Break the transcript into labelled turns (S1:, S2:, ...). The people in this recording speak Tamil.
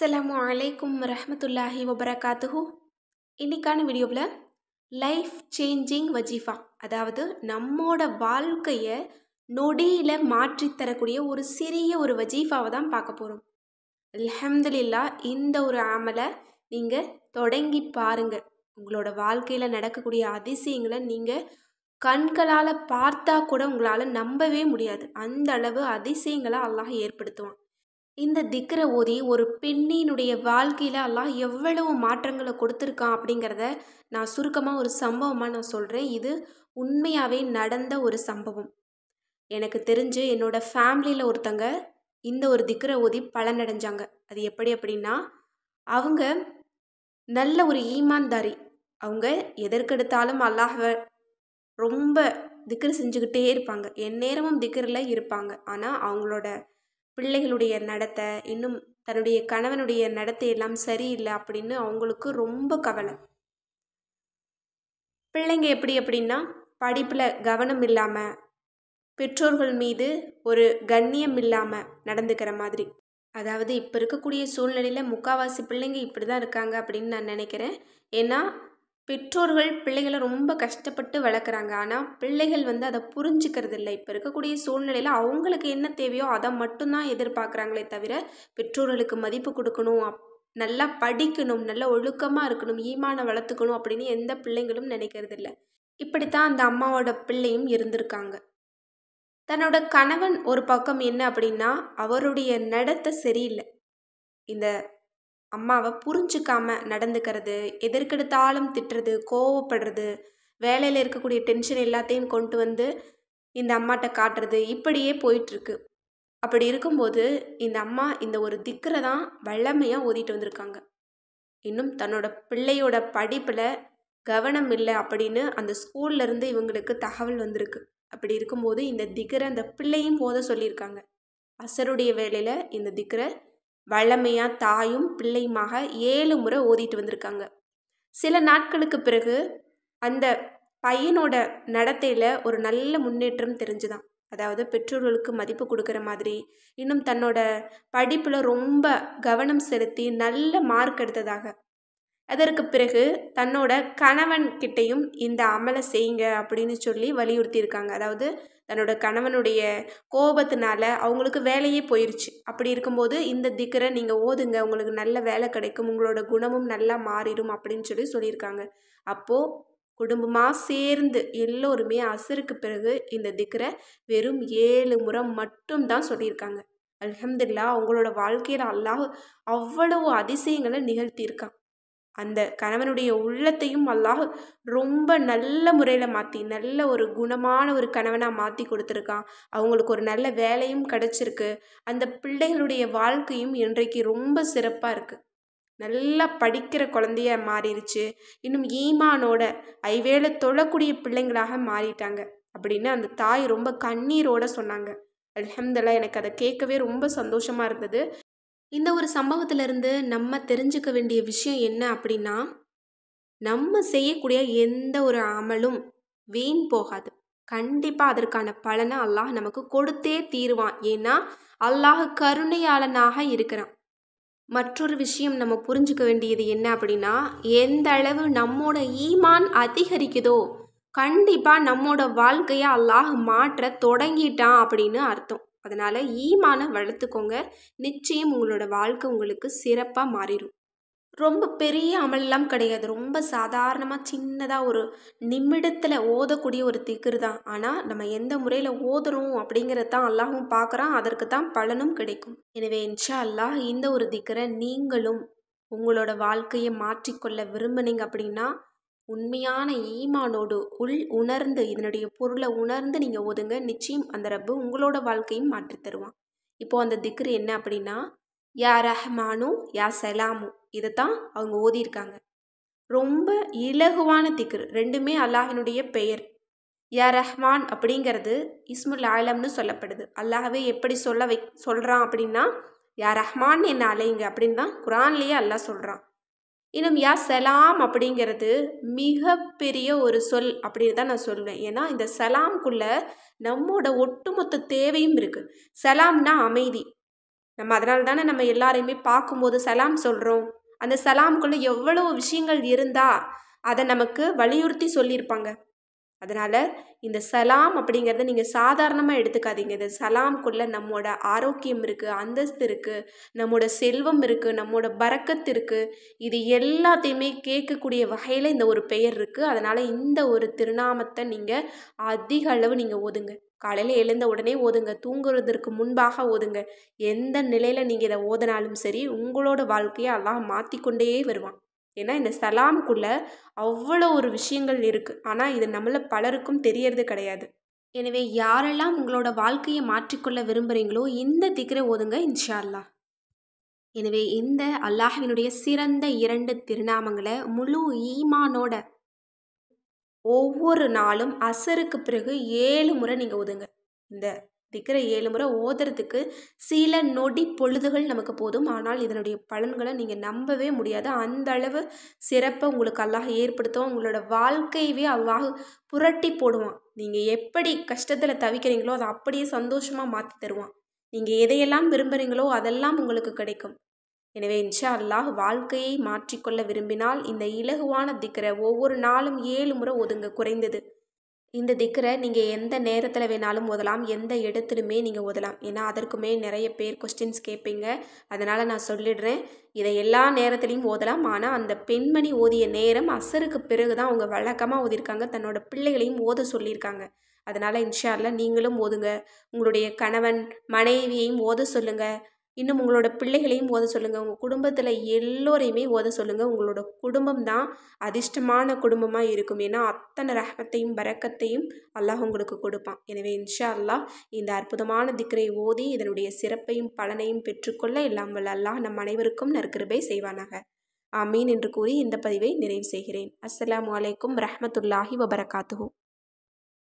S1: அஸ்ஸலாம் அலைக்கும் ரஹமத்துல்லாஹி வபரகாத்துஹு இன்றைக்கான வீடியோவில் லைஃப் சேஞ்சிங் வஜீஃபா அதாவது நம்மோட வாழ்க்கையை நொடியில் மாற்றித்தரக்கூடிய ஒரு சிறிய ஒரு வஜீஃபாவை தான் பார்க்க போகிறோம் அல்ஹம்துலில்லா இந்த ஒரு ஆமலை நீங்கள் தொடங்கி பாருங்கள் உங்களோட வாழ்க்கையில் நடக்கக்கூடிய அதிசயங்களை நீங்கள் கண்களால் பார்த்தா கூட உங்களால் நம்பவே முடியாது அந்த அளவு அதிசயங்களை அல்லாஹ் ஏற்படுத்துவான் இந்த திக்கரை ஓதி ஒரு பெண்ணினுடைய வாழ்க்கையில் எல்லாம் எவ்வளவு மாற்றங்களை கொடுத்துருக்கான் அப்படிங்கிறத நான் சுருக்கமாக ஒரு சம்பவமாக நான் சொல்கிறேன் இது உண்மையாகவே நடந்த ஒரு சம்பவம் எனக்கு தெரிஞ்சு என்னோடய ஃபேமிலியில் ஒருத்தங்க இந்த ஒரு திக்கரை ஓதி பலனடைஞ்சாங்க அது எப்படி அப்படின்னா அவங்க நல்ல ஒரு ஈமான்தாரி அவங்க எதற்கெடுத்தாலும் அல்லாஹ ரொம்ப திக்கர் செஞ்சுக்கிட்டே இருப்பாங்க எந்நேரமும் திக்கரில் இருப்பாங்க ஆனால் அவங்களோட பிள்ளைகளுடைய நடத்தை இன்னும் தன்னுடைய கணவனுடைய நடத்தை எல்லாம் சரியில்லை அப்படின்னு அவங்களுக்கு ரொம்ப கவலை பிள்ளைங்க எப்படி அப்படின்னா படிப்பில் கவனம் இல்லாமல் பெற்றோர்கள் மீது ஒரு கண்ணியம் இல்லாமல் நடந்துக்கிற மாதிரி அதாவது இப்போ இருக்கக்கூடிய சூழ்நிலையில் முக்காவாசி பிள்ளைங்க இப்படி தான் இருக்காங்க அப்படின்னு நான் நினைக்கிறேன் ஏன்னா பெற்றோர்கள் பிள்ளைகளை ரொம்ப கஷ்டப்பட்டு வளர்க்குறாங்க ஆனால் பிள்ளைகள் வந்து அதை புரிஞ்சுக்கிறது இல்லை இப்போ இருக்கக்கூடிய சூழ்நிலையில் அவங்களுக்கு என்ன தேவையோ அதை மட்டும்தான் எதிர்பார்க்குறாங்களே தவிர பெற்றோர்களுக்கு மதிப்பு கொடுக்கணும் அப் நல்லா படிக்கணும் நல்லா ஒழுக்கமாக இருக்கணும் ஈமான வளர்த்துக்கணும் அப்படின்னு எந்த பிள்ளைங்களும் நினைக்கிறது இல்லை இப்படித்தான் அந்த அம்மாவோட பிள்ளையும் இருந்திருக்காங்க தன்னோட கணவன் ஒரு பக்கம் என்ன அப்படின்னா அவருடைய நடத்தை சரியில்லை இந்த அம்மாவை புரிஞ்சிக்காமல் நடந்துக்கிறது எதற்கெடுத்தாலும் திட்டுறது கோவப்படுறது வேலையில் இருக்கக்கூடிய டென்ஷன் எல்லாத்தையும் கொண்டு வந்து இந்த அம்மாட்ட காட்டுறது இப்படியே போயிட்டுருக்கு அப்படி இருக்கும்போது இந்த அம்மா இந்த ஒரு திக்கரை தான் வல்லமையாக ஓதிட்டு வந்திருக்காங்க இன்னும் தன்னோட பிள்ளையோட படிப்பில் கவனம் இல்லை அப்படின்னு அந்த ஸ்கூல்லேருந்து இவங்களுக்கு தகவல் வந்திருக்கு அப்படி இருக்கும்போது இந்த திக்கரை அந்த பிள்ளையும் ஓத சொல்லியிருக்காங்க அசருடைய வேலையில் இந்த திக்கரை வழமையாக தாயும் பிள்ளையுமாக ஏழு முறை ஓதிட்டு வந்திருக்காங்க சில நாட்களுக்கு பிறகு அந்த பையனோட நடத்தையில் ஒரு நல்ல முன்னேற்றம் தெரிஞ்சுதான் அதாவது பெற்றோர்களுக்கு மதிப்பு கொடுக்குற மாதிரி இன்னும் தன்னோட படிப்பில் ரொம்ப கவனம் செலுத்தி நல்ல மார்க் எடுத்ததாக அதற்கு பிறகு தன்னோட கணவன்கிட்டையும் இந்த அமலை செய்யுங்க அப்படின்னு சொல்லி வலியுறுத்தியிருக்காங்க அதாவது தன்னோட கணவனுடைய கோபத்தினால அவங்களுக்கு வேலையே போயிடுச்சு அப்படி இருக்கும்போது இந்த திக்கரை நீங்கள் ஓதுங்க உங்களுக்கு நல்ல வேலை கிடைக்கும் உங்களோட குணமும் நல்லா மாறிடும் அப்படின்னு சொல்லி சொல்லியிருக்காங்க அப்போது குடும்பமாக சேர்ந்து எல்லோருமே அசருக்கு பிறகு இந்த திக்கரை வெறும் ஏழு முறை மட்டும்தான் சொல்லியிருக்காங்க அலமதுல்லா அவங்களோட வாழ்க்கையில் அல்லாஹ் அவ்வளவு அதிசயங்களை நிகழ்த்தியிருக்கான் அந்த கணவனுடைய உள்ளத்தையும் அல்லாஹ் ரொம்ப நல்ல முறையில் மாற்றி நல்ல ஒரு குணமான ஒரு கணவனாக மாற்றி கொடுத்துருக்கான் அவங்களுக்கு ஒரு நல்ல வேலையும் கிடச்சிருக்கு அந்த பிள்ளைகளுடைய வாழ்க்கையும் இன்றைக்கு ரொம்ப சிறப்பாக இருக்குது நல்லா படிக்கிற குழந்தைய மாறிடுச்சு இன்னும் ஈமானோட ஐவேளை தொழக்கூடிய பிள்ளைங்களாக மாறிட்டாங்க அப்படின்னு அந்த தாய் ரொம்ப கண்ணீரோட சொன்னாங்க அலமதுல்லா எனக்கு அதை கேட்கவே ரொம்ப சந்தோஷமாக இருந்தது இந்த ஒரு சம்பவத்திலிருந்து நம்ம தெரிஞ்சுக்க வேண்டிய விஷயம் என்ன அப்படின்னா நம்ம செய்யக்கூடிய எந்த ஒரு அமலும் வீண் போகாது கண்டிப்பாக அதற்கான பலனை அல்லாஹ் நமக்கு கொடுத்தே தீருவான் ஏன்னா அல்லாஹ் கருணையாளனாக இருக்கிறான் மற்றொரு விஷயம் நம்ம புரிஞ்சுக்க வேண்டியது என்ன அப்படின்னா எந்த அளவு நம்மோட ஈமான் அதிகரிக்குதோ கண்டிப்பாக நம்மோட வாழ்க்கையை அல்லாஹ் மாற்ற தொடங்கிட்டான் அப்படின்னு அர்த்தம் அதனால் ஈமான வளர்த்துக்கோங்க நிச்சயம் உங்களோட வாழ்க்கை உங்களுக்கு சிறப்பாக மாறிடும் ரொம்ப பெரிய அமல்லாம் கிடையாது ரொம்ப சாதாரணமாக சின்னதாக ஒரு நிமிடத்தில் ஓதக்கூடிய ஒரு திக்கர் தான் ஆனால் நம்ம எந்த முறையில் ஓதுறோம் அப்படிங்கிறத தான் அல்லாஹும் பார்க்குறான் அதற்கு தான் பலனும் கிடைக்கும் எனவே என்ஷா அல்லாஹ் இந்த ஒரு திக்கரை நீங்களும் உங்களோட வாழ்க்கையை மாற்றிக்கொள்ள விரும்புனீங்க அப்படின்னா உண்மையான ஈமானோடு உள் உணர்ந்து இதனுடைய பொருளை உணர்ந்து நீங்கள் ஓதுங்க நிச்சயம் அந்த ரப்பு உங்களோட வாழ்க்கையும் மாற்றித்தருவான் தருவான் இப்போது அந்த திக்ரு என்ன அப்படின்னா யா ரஹ்மானு யா சலாமு இதை தான் அவங்க ஓதியிருக்காங்க ரொம்ப இலகுவான திக்ரு ரெண்டுமே அல்லாஹினுடைய பெயர் யா ரஹ்மான் அப்படிங்கிறது இஸ்முல் ஆலம்னு சொல்லப்படுது அல்லாஹவே எப்படி சொல்ல வை சொல்கிறான் அப்படின்னா யா ரஹ்மான் என்ன அலையுங்க அப்படின்னு தான் குரான்லேயே அல்லாஹ் சொல்கிறான் இன்னும் யா சலாம் அப்படிங்கிறது மிகப்பெரிய ஒரு சொல் அப்படின்னு தான் நான் சொல்வேன் ஏன்னா இந்த சலாம்குள்ளே நம்மோட ஒட்டுமொத்த தேவையும் இருக்குது சலாம்னா அமைதி நம்ம அதனால தானே நம்ம எல்லாரையுமே பார்க்கும்போது சலாம் சொல்கிறோம் அந்த சலாம்குள்ளே எவ்வளோ விஷயங்கள் இருந்தால் அதை நமக்கு வலியுறுத்தி சொல்லியிருப்பாங்க அதனால் இந்த சலாம் அப்படிங்கிறத நீங்கள் சாதாரணமாக எடுத்துக்காதீங்க இந்த சலாம்குள்ளே நம்மோட ஆரோக்கியம் இருக்குது அந்தஸ்து இருக்குது நம்மோட செல்வம் இருக்குது நம்மோட பறக்கத்து இருக்குது இது எல்லாத்தையுமே கேட்கக்கூடிய வகையில் இந்த ஒரு பெயர் இருக்குது அதனால் இந்த ஒரு திருநாமத்தை நீங்கள் அதிக அளவு நீங்கள் ஓதுங்க காலையில் எழுந்த உடனே ஓதுங்க தூங்குறதற்கு முன்பாக ஓதுங்க எந்த நிலையில் நீங்கள் இதை ஓதினாலும் சரி உங்களோட வாழ்க்கையை எல்லாம் மாற்றிக்கொண்டே வருவான் ஏன்னா இந்த சலாம்குள்ளே அவ்வளோ ஒரு விஷயங்கள் இருக்குது ஆனால் இது நம்மளை பலருக்கும் தெரியறது கிடையாது எனவே யாரெல்லாம் உங்களோட வாழ்க்கையை மாற்றிக்கொள்ள விரும்புகிறீங்களோ இந்த திக்ரை ஓதுங்க இன்ஷா எனவே இந்த அல்லாஹினுடைய சிறந்த இரண்டு திருநாமங்களை முழு ஈமானோட ஒவ்வொரு நாளும் அசருக்கு பிறகு ஏழு முறை நீங்கள் ஒதுங்க இந்த திக்கிற ஏழு முறை ஓதுறதுக்கு சில நொடி பொழுதுகள் நமக்கு போதும் ஆனால் இதனுடைய பலன்களை நீங்கள் நம்பவே முடியாது அந்த அளவு சிறப்பை உங்களுக்கு அல்லாஹ் ஏற்படுத்தும் உங்களோட வாழ்க்கையவே அல்லாஹ் புரட்டி போடுவான் நீங்கள் எப்படி கஷ்டத்தில் தவிக்கிறீங்களோ அதை அப்படியே சந்தோஷமாக மாற்றி தருவான் நீங்கள் எதையெல்லாம் விரும்புகிறீங்களோ அதெல்லாம் உங்களுக்கு கிடைக்கும் எனவே இன்ஷா அல்லாஹ் வாழ்க்கையை மாற்றிக்கொள்ள விரும்பினால் இந்த இலகுவான திக்கிற ஒவ்வொரு நாளும் ஏழு முறை ஒதுங்க குறைந்தது இந்த திக்கரை நீங்கள் எந்த நேரத்தில் வேணாலும் ஓதலாம் எந்த இடத்துலையுமே நீங்கள் ஓதலாம் ஏன்னா அதற்குமே நிறைய பேர் கொஸ்டின்ஸ் கேட்பீங்க அதனால் நான் சொல்லிடுறேன் இதை எல்லா நேரத்துலையும் ஓதலாம் ஆனால் அந்த பெண்மணி ஓதிய நேரம் அசருக்கு பிறகு தான் அவங்க வழக்கமாக ஓதியிருக்காங்க தன்னோட பிள்ளைகளையும் ஓத சொல்லியிருக்காங்க அதனால் இன்ஷார்ல நீங்களும் ஓதுங்க உங்களுடைய கணவன் மனைவியையும் ஓத சொல்லுங்கள் இன்னும் உங்களோட பிள்ளைகளையும் ஓத சொல்லுங்கள் உங்கள் குடும்பத்தில் எல்லோரையுமே ஓத சொல்லுங்கள் உங்களோட குடும்பம் தான் அதிர்ஷ்டமான குடும்பமாக இருக்கும் ஏன்னா அத்தனை ரகத்தையும் பறக்கத்தையும் அல்லாஹ் உங்களுக்கு கொடுப்பான் எனவே இன்ஷா அல்லாஹ் இந்த அற்புதமான திக்கரை ஓதி இதனுடைய சிறப்பையும் பலனையும் பெற்றுக்கொள்ள எல்லாம் வல்ல அல்லாஹ் நம் அனைவருக்கும் நற்கிருபை செய்வானாக ஆமீன் என்று கூறி இந்த பதிவை நிறைவு செய்கிறேன் அஸ்லாம் வலைக்கும் ரஹமத்துல்லாஹி வபரகாத்துஹூ